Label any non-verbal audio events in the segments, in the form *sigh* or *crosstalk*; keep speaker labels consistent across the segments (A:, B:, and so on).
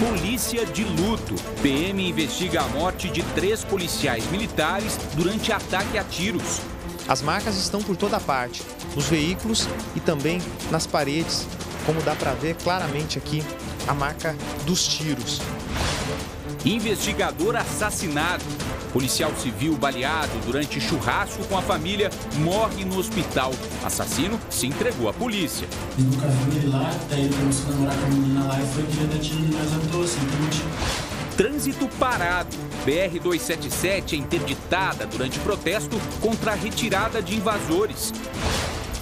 A: Polícia de luto. PM investiga a morte de três policiais militares durante ataque a tiros. As marcas estão por toda parte,
B: nos veículos e também nas paredes, como dá para ver claramente aqui a marca dos tiros.
A: Investigador assassinado. Policial civil baleado durante churrasco com a família morre no hospital. Assassino se entregou à polícia. Eu nunca vi ele lá, tá daí a namorar com a menina lá e foi simplesmente. Trânsito parado. BR-277 é interditada durante protesto contra a retirada de invasores.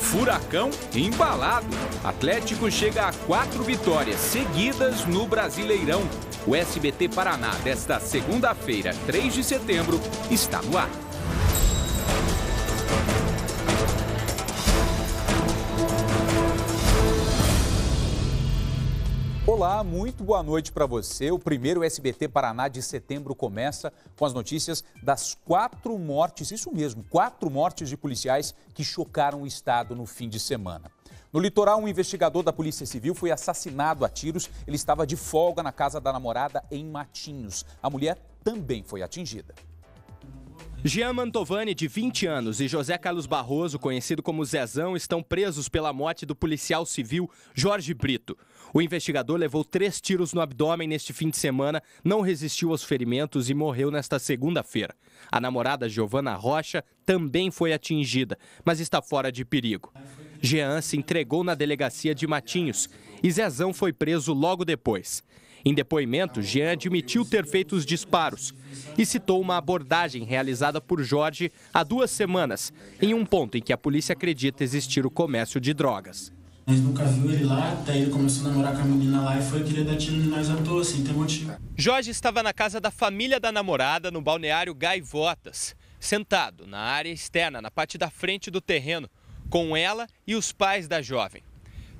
A: Furacão embalado. Atlético chega a quatro vitórias seguidas no Brasileirão. O SBT Paraná desta segunda-feira, 3 de setembro, está no ar. Olá, muito boa noite para você. O primeiro SBT Paraná de setembro começa com as notícias das quatro mortes, isso mesmo, quatro mortes de policiais que chocaram o estado no fim de semana. No litoral, um investigador da Polícia Civil foi assassinado a tiros. Ele estava de folga na casa da namorada em Matinhos. A mulher também foi atingida.
C: Jean Mantovani, de 20 anos, e José Carlos Barroso, conhecido como Zezão, estão presos pela morte do policial civil Jorge Brito. O investigador levou três tiros no abdômen neste fim de semana, não resistiu aos ferimentos e morreu nesta segunda-feira. A namorada Giovana Rocha também foi atingida, mas está fora de perigo. Jean se entregou na delegacia de Matinhos e Zezão foi preso logo depois. Em depoimento, Jean admitiu ter feito os disparos e citou uma abordagem realizada por Jorge há duas semanas, em um ponto em que a polícia acredita existir o comércio de drogas.
B: Mas nunca viu ele lá, até ele começou a namorar com a menina lá e foi querer dar tiro nós à toa, motivo.
C: Jorge estava na casa da família da namorada, no balneário Gaivotas, sentado na área externa, na parte da frente do terreno, com ela e os pais da jovem.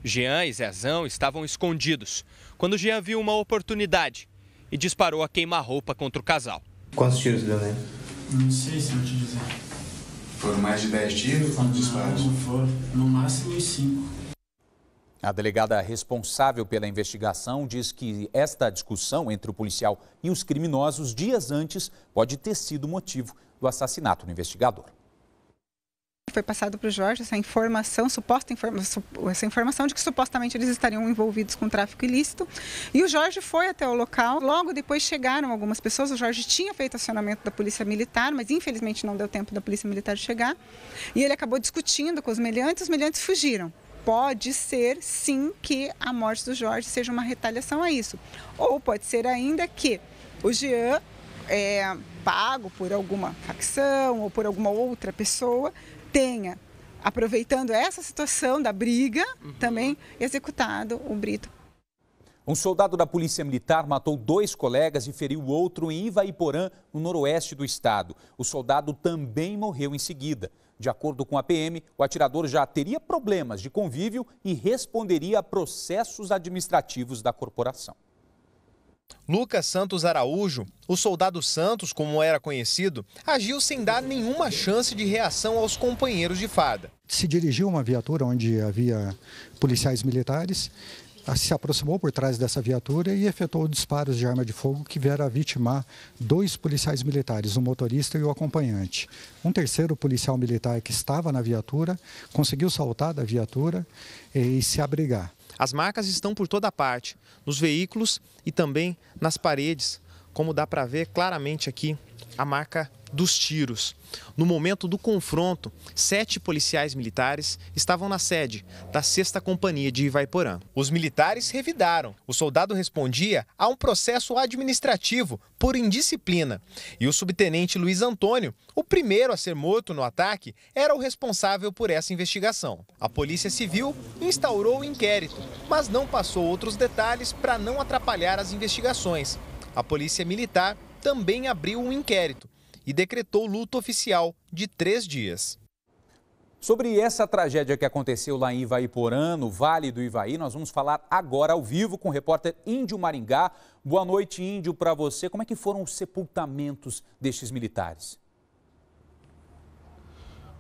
C: Jean e Zezão estavam escondidos quando Jean viu uma oportunidade e disparou a queima-roupa contra o casal.
B: Quantos tiros deu Não sei se eu te dizer. Foram mais de 10 tiros? Quantos disparos? Não foram, no máximo uns 5.
A: A delegada responsável pela investigação diz que esta discussão entre o policial e os criminosos dias antes pode ter sido motivo do assassinato do investigador foi passado para o Jorge essa
B: informação, suposta informação, essa informação de que supostamente eles estariam envolvidos com tráfico ilícito.
A: E o Jorge foi até o local. Logo depois chegaram algumas pessoas. O Jorge tinha feito acionamento da polícia militar, mas infelizmente não deu tempo da polícia militar chegar. E ele acabou discutindo com os meliantes. Os meliantes fugiram pode ser sim que a morte do Jorge seja uma retaliação a isso. Ou pode ser ainda que o Jean é pago
B: por alguma facção ou por alguma outra pessoa tenha, aproveitando essa situação da briga, uhum. também executado o Brito.
A: Um soldado da Polícia Militar matou dois colegas e feriu outro em Ivaiporã, no noroeste do estado. O soldado também morreu em seguida. De acordo com a PM, o atirador já teria problemas de convívio e responderia a processos administrativos da corporação. Lucas Santos Araújo, o soldado Santos, como era
B: conhecido, agiu sem dar nenhuma chance de reação aos companheiros de farda.
D: Se dirigiu uma viatura onde havia policiais militares, se aproximou por trás dessa viatura e efetuou disparos de arma de fogo que vieram a vitimar dois policiais militares, o motorista e o acompanhante. Um terceiro policial militar que estava na viatura conseguiu saltar da viatura e se abrigar.
B: As marcas estão por toda parte, nos veículos e também nas paredes, como dá para ver claramente aqui a marca dos tiros. No momento do confronto, sete policiais militares estavam na sede da 6 Companhia de Ivaiporã. Os militares revidaram. O soldado respondia a um processo administrativo por indisciplina. E o subtenente Luiz Antônio, o primeiro a ser morto no ataque, era o responsável por essa investigação. A Polícia Civil instaurou o inquérito, mas não passou outros detalhes para não atrapalhar as investigações. A Polícia Militar também abriu um inquérito
A: e decretou luto oficial de três dias. Sobre essa tragédia que aconteceu lá em Ivaiporã, no Vale do Ivaí, nós vamos falar agora ao vivo com o repórter Índio Maringá. Boa noite, Índio, para você. Como é que foram os sepultamentos destes
D: militares?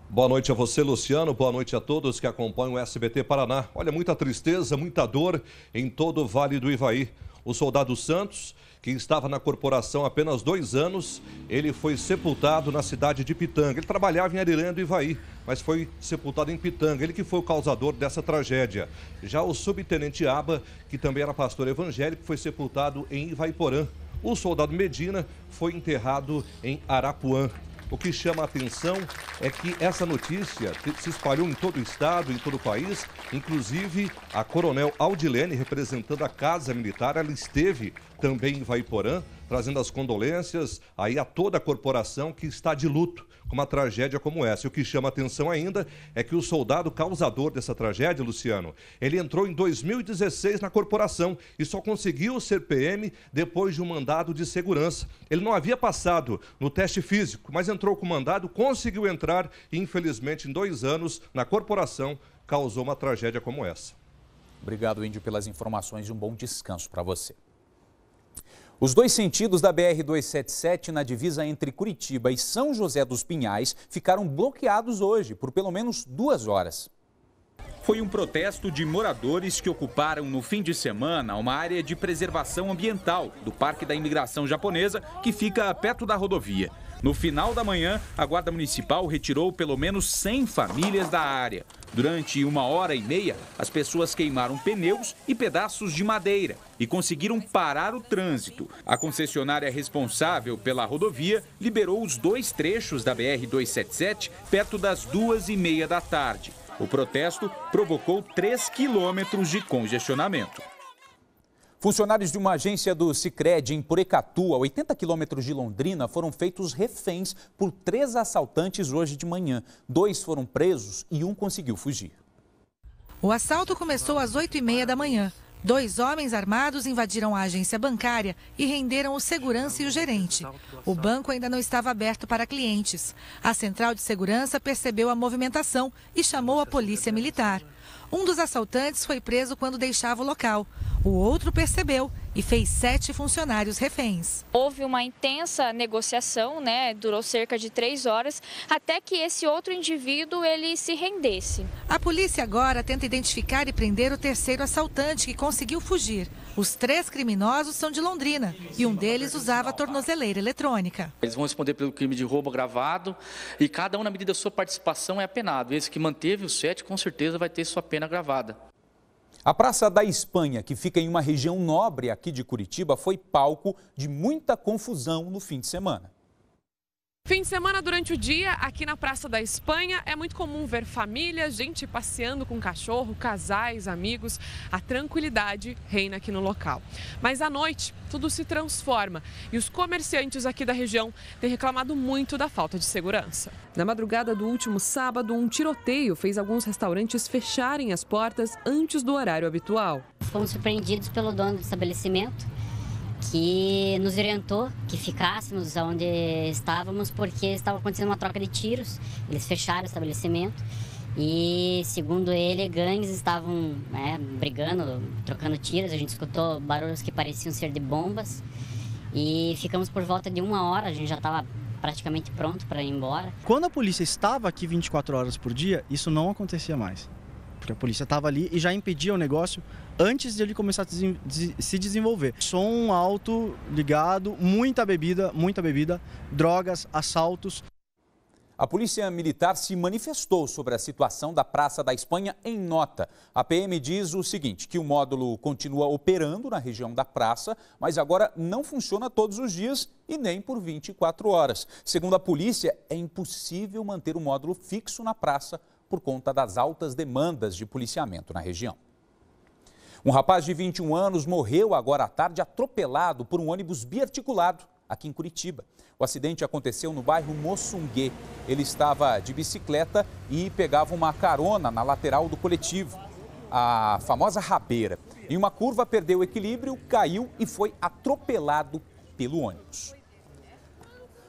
D: Boa noite a você, Luciano. Boa noite a todos que acompanham o SBT Paraná. Olha, muita tristeza, muita dor em todo o Vale do Ivaí. O soldado Santos que estava na corporação há apenas dois anos. Ele foi sepultado na cidade de Pitanga. Ele trabalhava em Arirando e Ivaí, mas foi sepultado em Pitanga. Ele que foi o causador dessa tragédia. Já o subtenente Aba, que também era pastor evangélico, foi sepultado em Ivaiporã. O soldado Medina foi enterrado em Arapuã. O que chama a atenção é que essa notícia se espalhou em todo o estado, em todo o país. Inclusive, a Coronel Aldilene, representando a Casa Militar, ela esteve também em Vaiporã trazendo as condolências aí a toda a corporação que está de luto com uma tragédia como essa. E o que chama atenção ainda é que o soldado causador dessa tragédia, Luciano, ele entrou em 2016 na corporação e só conseguiu ser PM depois de um mandado de segurança. Ele não havia passado no teste físico, mas entrou com mandado, conseguiu entrar e, infelizmente, em dois anos na corporação causou uma tragédia como essa. Obrigado, Índio, pelas informações e um bom descanso
A: para você. Os dois sentidos da BR-277 na divisa entre Curitiba e São José dos Pinhais ficaram bloqueados hoje por pelo menos duas horas. Foi um protesto de moradores que ocuparam no fim de semana uma área de preservação ambiental do Parque da Imigração Japonesa, que fica perto da rodovia. No final da manhã, a Guarda Municipal retirou pelo menos 100 famílias da área. Durante uma hora e meia, as pessoas queimaram pneus e pedaços de madeira e conseguiram parar o trânsito. A concessionária responsável pela rodovia liberou os dois trechos da BR-277 perto das duas e meia da tarde. O protesto provocou 3 quilômetros de congestionamento. Funcionários de uma agência do Cicred em Porecatu, a 80 quilômetros de Londrina, foram feitos reféns por três assaltantes hoje de manhã. Dois foram presos e um conseguiu fugir.
B: O assalto começou às 8h30 da manhã. Dois homens armados invadiram a agência bancária e renderam o segurança e o gerente. O banco ainda não estava aberto para clientes. A central de segurança percebeu a movimentação e chamou a polícia militar. Um dos assaltantes foi preso quando deixava o local. O outro percebeu e fez sete funcionários reféns. Houve uma intensa negociação, né? Durou cerca de três horas, até que esse outro indivíduo ele se rendesse. A polícia agora tenta identificar e prender o terceiro assaltante que conseguiu fugir. Os três criminosos são de Londrina e um deles usava tornozeleira eletrônica.
A: Eles vão responder pelo crime de roubo agravado e cada um, na medida da sua participação, é apenado. Esse que manteve o sete, com certeza, vai ter sua pena gravada. A Praça da Espanha, que fica em uma região nobre aqui de Curitiba, foi palco de muita confusão no fim de semana.
D: Fim de semana durante o dia, aqui na Praça da Espanha, é muito comum ver famílias, gente passeando com cachorro, casais, amigos. A tranquilidade reina aqui no local. Mas à noite, tudo se transforma e os comerciantes aqui da região têm reclamado muito da falta de segurança.
B: Na madrugada do último sábado, um tiroteio fez alguns restaurantes fecharem as portas antes do horário habitual. Fomos surpreendidos pelo dono do
A: estabelecimento que nos orientou que ficássemos onde estávamos porque estava acontecendo uma troca de tiros. Eles fecharam o estabelecimento e, segundo ele, gangues estavam né, brigando, trocando tiros. A gente escutou barulhos que pareciam ser de bombas e ficamos por volta de uma hora. A gente já estava praticamente pronto para ir embora.
B: Quando a polícia estava aqui 24 horas por dia, isso não acontecia mais. A polícia estava ali e já impedia o negócio antes de ele começar a se desenvolver. Som alto, ligado, muita bebida, muita bebida, drogas,
A: assaltos. A Polícia Militar se manifestou sobre a situação da Praça da Espanha em nota. A PM diz o seguinte: que o módulo continua operando na região da praça, mas agora não funciona todos os dias e nem por 24 horas. Segundo a polícia, é impossível manter o módulo fixo na praça por conta das altas demandas de policiamento na região. Um rapaz de 21 anos morreu agora à tarde atropelado por um ônibus biarticulado aqui em Curitiba. O acidente aconteceu no bairro Moçungue. Ele estava de bicicleta e pegava uma carona na lateral do coletivo, a famosa rabeira. Em uma curva, perdeu o equilíbrio, caiu e foi atropelado pelo ônibus.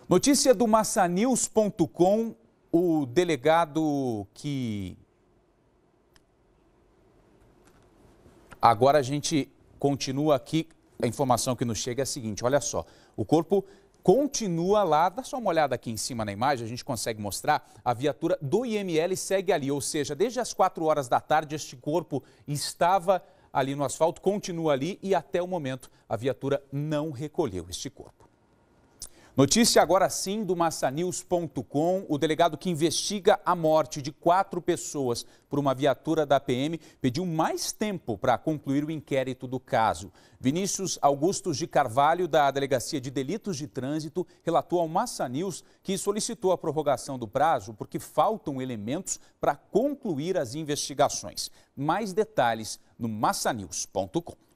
A: Notícia do massanews.com o delegado que. Agora a gente continua aqui. A informação que nos chega é a seguinte: olha só. O corpo continua lá. Dá só uma olhada aqui em cima na imagem, a gente consegue mostrar. A viatura do IML segue ali, ou seja, desde as 4 horas da tarde, este corpo estava ali no asfalto, continua ali e até o momento a viatura não recolheu este corpo. Notícia agora sim do massanews.com. O delegado que investiga a morte de quatro pessoas por uma viatura da PM pediu mais tempo para concluir o inquérito do caso. Vinícius Augustos de Carvalho, da Delegacia de Delitos de Trânsito, relatou ao Massa News que solicitou a prorrogação do prazo porque faltam elementos para concluir as investigações. Mais detalhes no massanews.com.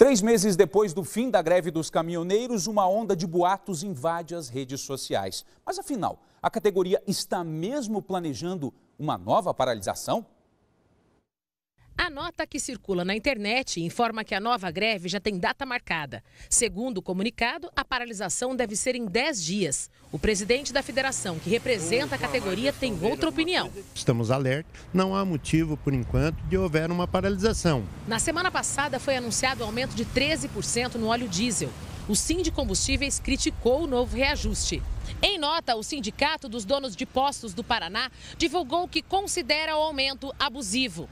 A: Três meses depois do fim da greve dos caminhoneiros, uma onda de boatos invade as redes sociais. Mas afinal, a categoria está mesmo planejando uma nova paralisação?
B: A nota que circula na internet informa que a nova greve já tem data marcada. Segundo o comunicado, a paralisação deve ser em 10 dias. O presidente da federação, que representa a categoria, tem outra opinião. Estamos alerta, não há motivo, por enquanto, de houver uma paralisação. Na semana passada foi anunciado o um aumento de 13% no óleo diesel. O Sim de Combustíveis criticou o novo reajuste. Em nota, o Sindicato dos Donos de Postos do Paraná divulgou que considera o aumento abusivo.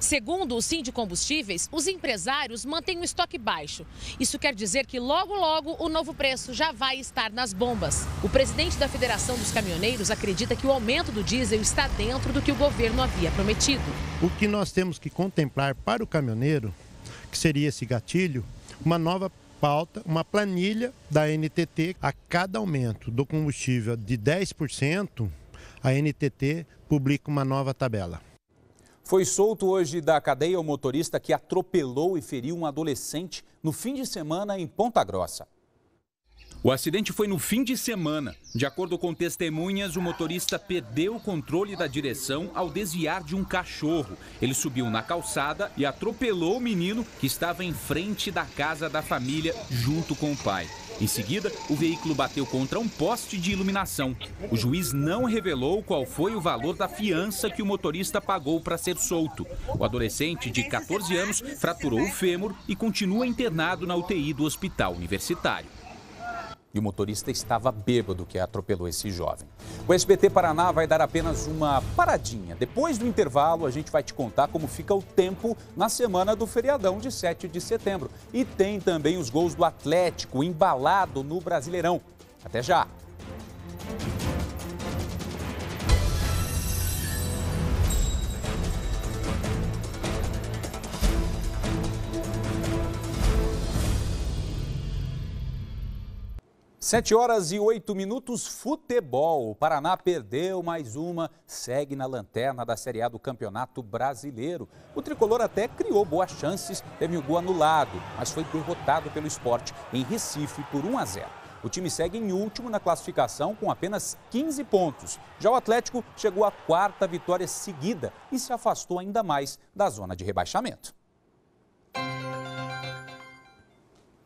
B: Segundo o Sim de Combustíveis, os empresários mantêm o estoque baixo. Isso quer dizer que logo, logo, o novo preço já vai estar nas bombas. O presidente da Federação dos Caminhoneiros acredita que o aumento do diesel está dentro do que o governo havia prometido. O que nós temos que contemplar para o caminhoneiro, que seria esse gatilho, uma nova pauta, uma planilha da NTT. A cada aumento do combustível de 10%, a NTT publica uma nova tabela.
A: Foi solto hoje da cadeia o motorista que atropelou e feriu um adolescente no fim de semana em Ponta Grossa. O acidente foi no fim de semana. De acordo com testemunhas, o motorista perdeu o controle da direção ao desviar de um cachorro. Ele subiu na calçada e atropelou o menino que estava em frente da casa da família junto com o pai. Em seguida, o veículo bateu contra um poste de iluminação. O juiz não revelou qual foi o valor da fiança que o motorista pagou para ser solto. O adolescente, de 14 anos, fraturou o fêmur e continua internado na UTI do Hospital Universitário e o motorista estava bêbado que atropelou esse jovem. O SBT Paraná vai dar apenas uma paradinha. Depois do intervalo, a gente vai te contar como fica o tempo na semana do feriadão de 7 de setembro. E tem também os gols do Atlético embalado no Brasileirão. Até já! Sete horas e oito minutos, futebol. O Paraná perdeu mais uma, segue na lanterna da Série A do Campeonato Brasileiro. O tricolor até criou boas chances, teve o gol anulado, mas foi derrotado pelo esporte em Recife por 1 a 0. O time segue em último na classificação com apenas 15 pontos. Já o Atlético chegou à quarta vitória seguida e se afastou ainda mais da zona de rebaixamento.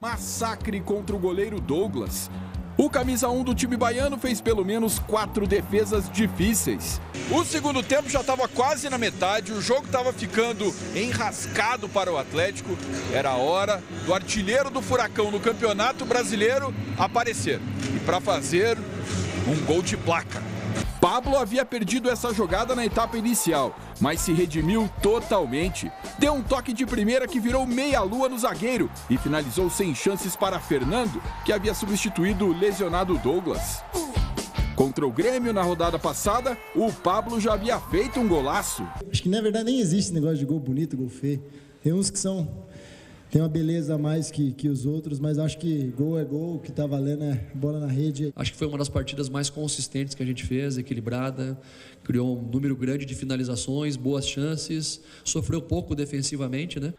A: Massacre contra o goleiro Douglas. O camisa 1 do time baiano fez pelo menos quatro defesas difíceis. O segundo tempo já estava quase na metade, o jogo estava ficando enrascado para o Atlético. Era a hora do artilheiro do Furacão no Campeonato Brasileiro aparecer e para fazer um gol de placa. Pablo havia perdido essa jogada na etapa inicial, mas se redimiu totalmente. Deu um toque de primeira que virou meia-lua no zagueiro e finalizou sem chances para Fernando, que havia substituído o lesionado Douglas. Contra o Grêmio na rodada passada, o Pablo já havia feito um golaço.
B: Acho que na verdade nem existe negócio de gol bonito, gol feio. Tem uns que são tem uma beleza a mais que, que os outros, mas acho que gol é gol, o que está valendo é bola na rede.
D: Acho que foi uma das partidas mais consistentes que a gente fez, equilibrada, criou um número grande de finalizações, boas chances, sofreu pouco defensivamente, né?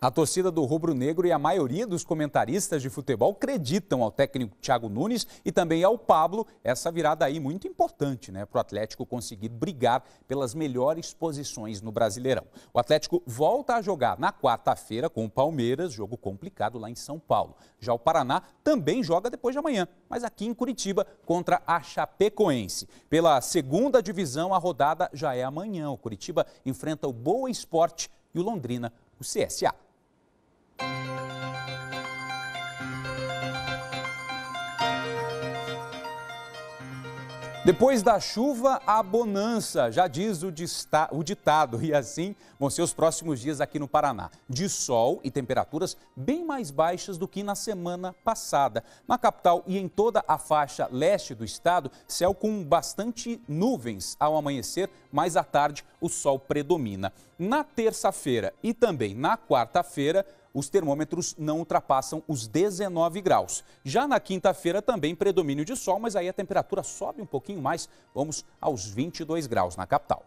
D: A torcida
A: do Rubro Negro e a maioria dos comentaristas de futebol acreditam ao técnico Thiago Nunes e também ao Pablo. Essa virada aí muito importante, né, para o Atlético conseguir brigar pelas melhores posições no Brasileirão. O Atlético volta a jogar na quarta-feira com o Palmeiras, jogo complicado lá em São Paulo. Já o Paraná também joga depois de amanhã, mas aqui em Curitiba contra a Chapecoense. Pela segunda divisão, a rodada já é amanhã. O Curitiba enfrenta o Boa Esporte e o Londrina, o CSA. Depois da chuva, a bonança, já diz o, o, ditado. E assim vão ser os próximos dias aqui no Paraná. De sol e temperaturas bem mais baixas do que na semana passada. Na capital e em toda a faixa leste do estado, céu com bastante nuvens ao amanhecer, mas à tarde o sol predomina. Na terça-feira e também na quarta-feira, os termômetros não ultrapassam os 19 graus. Já na quinta-feira também predomínio de sol, mas aí a temperatura sobe um pouquinho mais, vamos aos 22 graus na capital.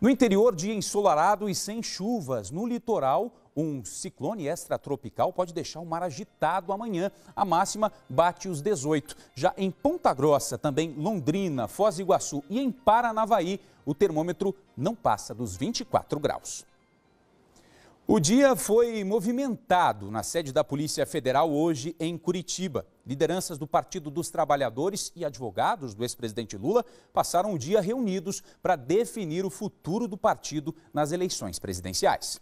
A: No interior, dia ensolarado e sem chuvas. No litoral, um ciclone extratropical pode deixar o mar agitado amanhã. A máxima bate os 18. Já em Ponta Grossa, também Londrina, Foz do Iguaçu e em Paranavaí, o termômetro não passa dos 24 graus. O dia foi movimentado na sede da Polícia Federal hoje em Curitiba. Lideranças do Partido dos Trabalhadores e advogados do ex-presidente Lula passaram o dia reunidos para definir o futuro do partido nas eleições presidenciais.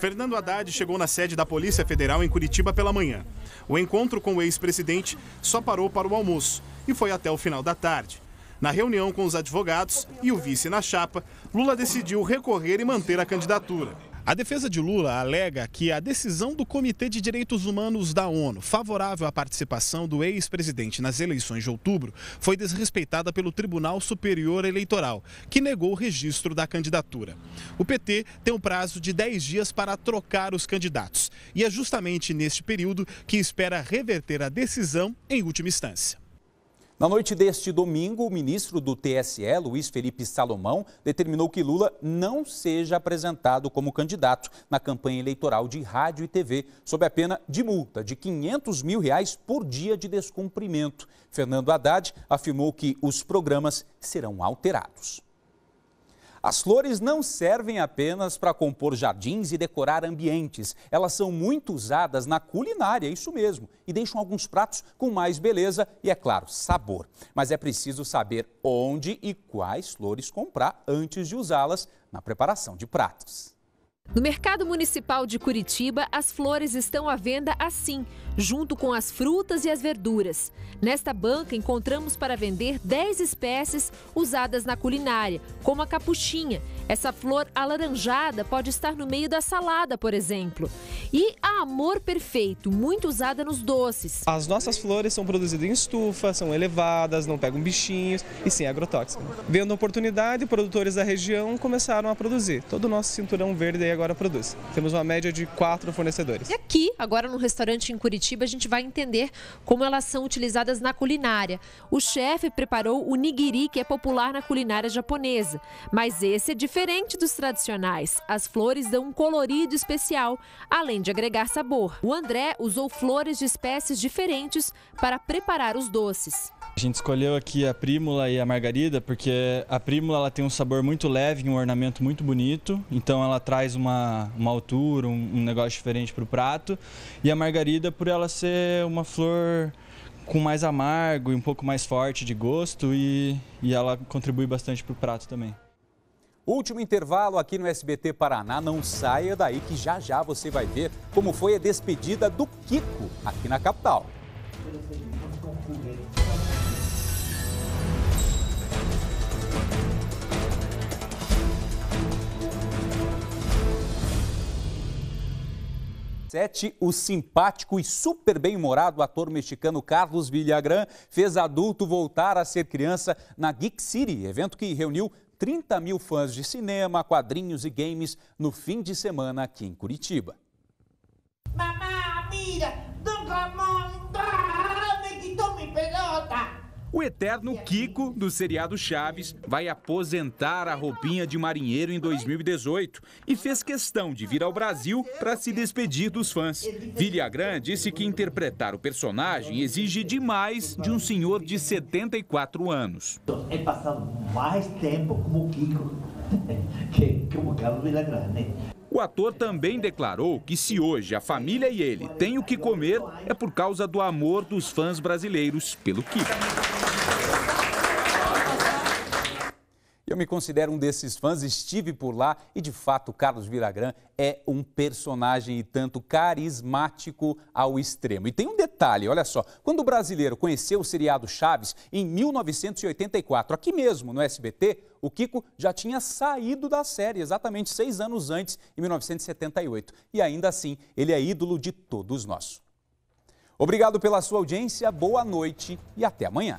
A: Fernando Haddad chegou na sede da Polícia Federal em Curitiba pela manhã. O encontro com o ex-presidente só
B: parou para o almoço e foi até o final da tarde. Na reunião com os advogados e o vice na chapa, Lula decidiu recorrer e manter a candidatura. A defesa de Lula alega que a decisão do Comitê de Direitos Humanos da ONU, favorável à participação do ex-presidente nas eleições de outubro, foi desrespeitada pelo Tribunal Superior Eleitoral, que negou o registro da candidatura. O PT tem um prazo de 10 dias para trocar os
A: candidatos, e é justamente neste período que espera reverter a decisão em última instância. Na noite deste domingo, o ministro do TSE, Luiz Felipe Salomão, determinou que Lula não seja apresentado como candidato na campanha eleitoral de rádio e TV, sob a pena de multa de 500 mil reais por dia de descumprimento. Fernando Haddad afirmou que os programas serão alterados. As flores não servem apenas para compor jardins e decorar ambientes. Elas são muito usadas na culinária, isso mesmo, e deixam alguns pratos com mais beleza e, é claro, sabor. Mas é preciso saber onde e quais flores comprar antes de usá-las na preparação de pratos.
B: No mercado municipal de Curitiba, as flores estão à venda assim, junto com as frutas e as verduras. Nesta banca encontramos para vender 10 espécies usadas na culinária, como a capuchinha. Essa flor alaranjada pode estar no meio da salada, por exemplo. E a amor perfeito, muito usada nos doces. As nossas flores são produzidas em estufa, são elevadas, não pegam bichinhos e sem é agrotóxico. Vendo a oportunidade, produtores da região começaram a produzir. Todo o nosso cinturão verde é agora produz. Temos uma média de quatro
C: fornecedores. E
B: aqui, agora no restaurante em Curitiba, a gente vai entender como elas são utilizadas na culinária. O chefe preparou o nigiri, que é popular na culinária japonesa, mas esse é diferente dos tradicionais. As flores dão um colorido especial, além de agregar sabor. O André usou flores de espécies diferentes para preparar os doces.
C: A gente escolheu aqui a prímula e a margarida porque a prímula ela tem um sabor muito leve, um ornamento muito bonito, então ela traz uma, uma altura, um, um negócio diferente para o prato. E a margarida por ela ser uma flor com mais amargo e um pouco mais forte de gosto e, e ela contribui bastante para o prato também.
A: Último intervalo aqui no SBT Paraná. Não saia daí que já já você vai ver como foi a despedida do Kiko aqui na capital. 7, o simpático e super bem-humorado ator mexicano Carlos Villagrán fez adulto voltar a ser criança na Geek City, evento que reuniu 30 mil fãs de cinema, quadrinhos e games no fim de semana aqui em Curitiba. O eterno Kiko, do seriado Chaves, vai aposentar a roupinha de marinheiro em 2018 e fez questão de vir ao Brasil para se despedir dos fãs. Vilhagrand disse que interpretar o personagem exige demais de um senhor de 74 anos. É passado
C: mais tempo como
B: Kiko *laughs* que como Carlos Villagrande. Né?
A: O ator também declarou que se hoje a família e ele têm o que comer, é por causa do amor dos fãs brasileiros pelo Kiko me considero um desses fãs, estive por lá e de fato Carlos Viragrã é um personagem e tanto carismático ao extremo. E tem um detalhe, olha só, quando o brasileiro conheceu o seriado Chaves em 1984, aqui mesmo no SBT, o Kiko já tinha saído da série exatamente seis anos antes, em 1978. E ainda assim, ele é ídolo de todos nós. Obrigado pela sua audiência, boa noite e até amanhã.